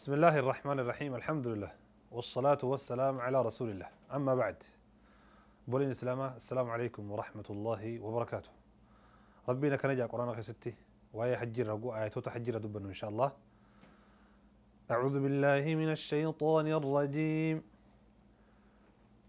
بسم الله الرحمن الرحيم الحمد لله والصلاة والسلام على رسول الله أما بعد بولين السلامة السلام عليكم ورحمة الله وبركاته ربنا كان يجعل قرآن ستي وهي حجر رقو آياته تحجر دبنه إن شاء الله أعوذ بالله من الشيطان الرجيم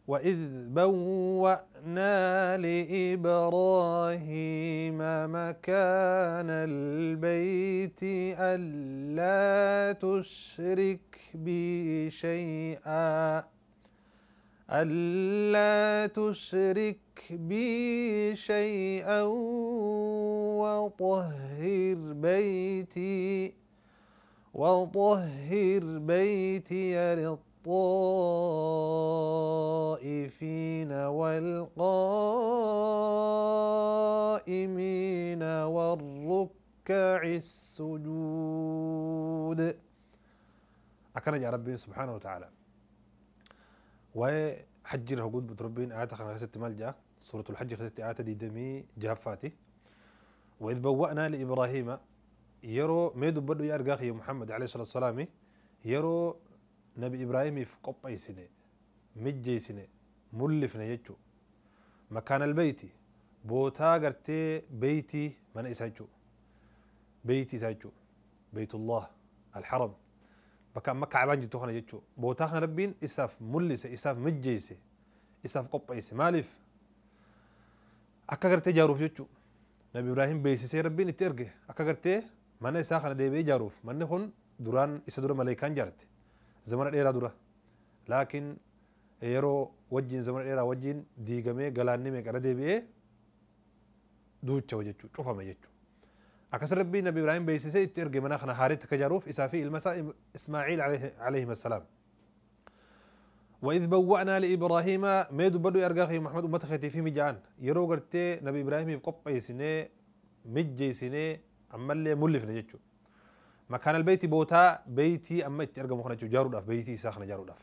وإذ بوأنا لإبراهيم مكان البيت ألا تشرك بي شيئا ألا تشرك بي شيئا وطهر بيتي وطهر بيتي للطهر الطائفين والقائمين والركع السجود أكنج ربي سبحانه وتعالى وحجر هقود بتربين آيات خنا ست ملجأ سورة الحج خست آيات دي دمي جافاتي وإذ بوأنا لإبراهيم يرو ميدو بدو يا محمد عليه الصلاة والسلام يرو nabi ibraahimiif qophaysine mijjeysine mullifne jechu makaan albeyti bootaa gartee beeytii mana isaa jechuu beeytii isaa jechuu beytullah alxaram bakka amma kaabaan jirtu kana jechuu bootaa kana rabbiin isaaf mullise isaaf mijjeeyse isaaf qopheesse maaliif akka gartee jaaruuf jechuu nabi ibraahim beeksisee rabbiin itti erge akka gartee mana isaa kana deebi'ee jaaruuf manni kun duraan isa dura maleekaan jaarte zamana dheeraa dura laakiin yeroo wajjin zamana dheeraa wajjin diigamee galaanni meeqadha deebi'ee duucha'u jechuu cufame jechuu akkas rabbiin nabi ibraahim beeksisee itti erge mana kana haaritti akka jaaruuf isaa fi ilma isaa ismaaciil alayhim assalaam وإذ بوأنا لإبراهيم ما دبدو أرجاخي محمد أمة خيتي في مجان يرو قرتي نبي إبراهيم في قبعي سنة مجي سنة أما اللي ملف نجتشو مكان البيت بوتا بيتي أما إرجع مخنا جارو داف بيتي ساخنا جارو داف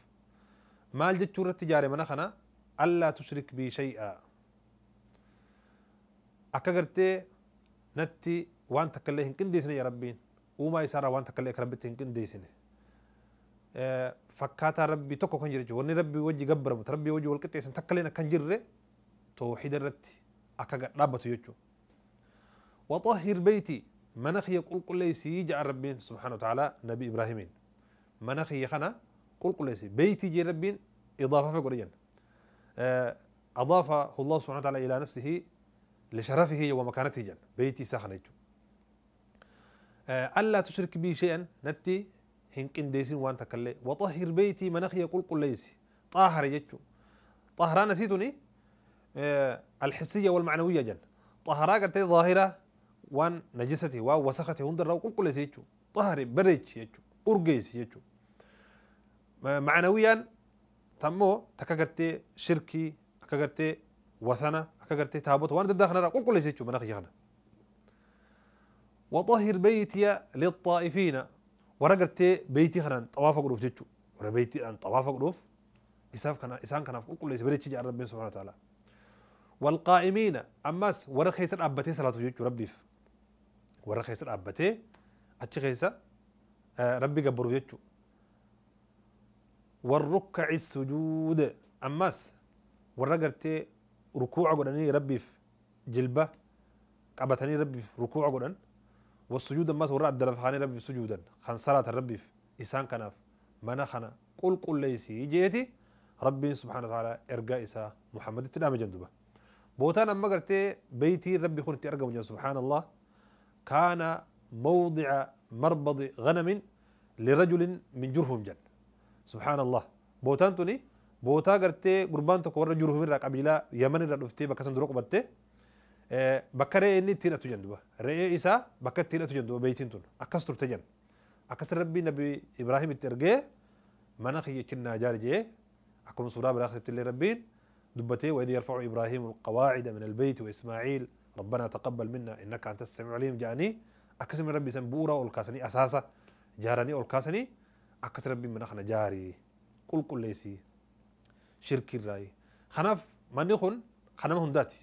مال جت شورة تجاري منا خنا ألا تشرك بي شيئا أكا قرتي نتي وان تكلي هنكن ديسني يا ربين وما يسارا وان تكلي كربتي هنكن ديسني أه فكاتا ربي توكو كان جرجو وني ربي وجي قبر مت ربي وجي والقطي سن تكلينا كان جره توحيد الرتي أكا قرابتو يجو وطهر بيتي منخي قلقليسي جاء ربين سبحانه وتعالى نبي إبراهيمين منخي خنا قلقليسي بيتي جي ربين إضافة فقريا آه، أضافه الله سبحانه وتعالى إلى نفسه لشرفه ومكانته جن بيتي سخنيتو آه، ألا تشرك بي شيئا نتي هنكن ديسين وان تكلي وطهر بيتي منخي قلقليسي طاهر يجتو طهران نسيتني آه، الحسية والمعنوية جن طهرا قلت ظاهرة وان نجسته وان وسخته هندر رو كل كل سيجو طهري بريج يجو أرجي سيجو معنويا تمو تكاكرتي شركي تكاكرتي وثنا تكاكرتي تابوت وان تدخنا رو كل كل سيجو من أخي وطهر بيتي للطائفين ورقرتي بيتي خنان توافق روف جيجو وربيتي أن توافق روف إساف كان إسان كان في كل إسبريتش جاء ربنا سبحانه وتعالى والقائمين أماس ورخيس الأبتي صلاة جيجو ربي warra keessa dhaabbatee achi keessa rabbi gabbaruuf jechuudha. والركع السجود أماس والرقرتي ركوع قراني ربي في جلبة قبتني ربي في ركوع قران والسجود أماس ورا الدرفخاني ربي في سجودا خان صلاة ربي في إسان كناف منا خنا قل قل ليسي جيتي ربي سبحانه وتعالى إرقى إسا محمد تنام جندبة بوتان أما قرتي بيتي ربي خونتي أرقى سبحان الله كان موضع مربض غنم لرجل من جرهم جن سبحان الله بوتانتوني بوتا غرتي قربان تكو ور جرهم را قبيله يمن را دفتي بكسن دروق قبته آه، بكره اني تيرا تجندوا رئي عيسى بكت تيرا تجندوا بيتين تون اكستر تجن اكس ربي نبي ابراهيم الترجي مناخي كنا جارجي اكون سوره براخت اللي ربين دبتي ويد يرفع ابراهيم القواعد من البيت واسماعيل ربنا تقبل منا انك انت السميع العليم جاني اكسم ربي سنبورا والكاسني اساسا جارني والكاسني اكس ربي من اخنا جاري كل كل ليسي شرك الراي خناف من يخون خنام هنداتي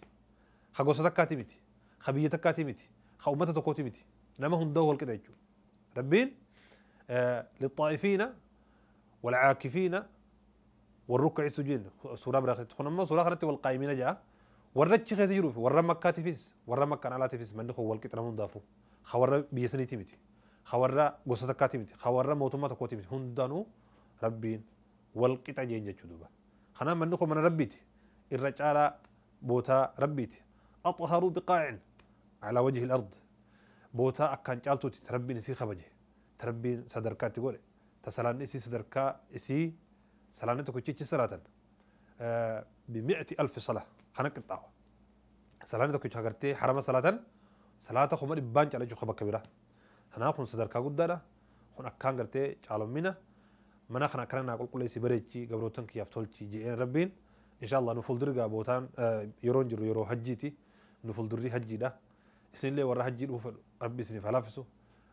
خغوسة كاتيمتي خبيتك خبية تكاتي متي خأمة تكوتي دول نما هندوه ربين آه للطائفين والعاكفين والركع السجين سورة برخت خنما سورة خرت والقائمين جاء ورنتش خزي يروف ورنا مكة تفيز ورنا مكة أنا لا تفيز من دخو والكيت أنا من دافو خورنا بيسني تيمتي خورنا قصتك كاتيمتي خورنا موتوما تكوتيمتي هن دانو ربين والكيت عجينجة تشدوبة خنا من دخو من ربيتي الرجالة بوتا ربيتي أطهروا بقاع على وجه الأرض بوتا أكان جالتو تربي نسي خبجي تربي صدركا تقول تسلان إسي صدركا إسي سلانتك تكو تشي سلاتا آه، بمئة ألف صلاة هنقطعه سلاني تكو شاكرتي حرم صلاة صلاة خو مري بان جالي جو خبك بيرا هنا خون صدر كا قد دارا خون أكان قرتي جالو منا منا خنا كرنا أقول كل شيء بريتشي قبروتن كي أفتولتشي جي ربين إن شاء الله نفول درجة بوتان آه، يرون جرو يرو حجيتي نفول دري حجي ده إسن لي ورا حجي دوف ربي سني فلافسو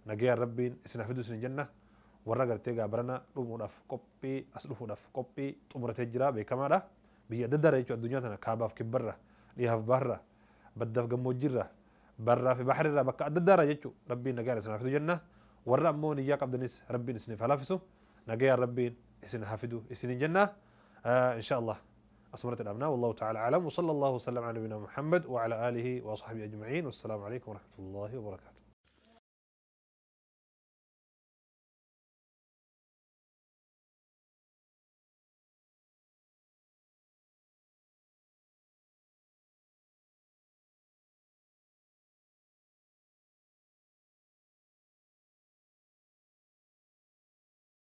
نجيا ربين إسن أفيدو سني جنة ورا قرتي قابرنا دومو داف كوبي أسلوفو داف كوبي تمرتي جرا بكما بيا ددر ايجو الدنيا تنا كاباف كبرة ليها في برة بدف جموجرة برة في بحر را بكا ددر ايجو ربي نجار سنا في الجنة ورا مون ياك عبد النس ربي نسني فلافسو نجار ربي اسن حافدو اسن الجنة ان شاء الله اسمرت الامنا والله تعالى اعلم وصلى الله وسلم على نبينا محمد وعلى اله وصحبه اجمعين والسلام عليكم ورحمه الله وبركاته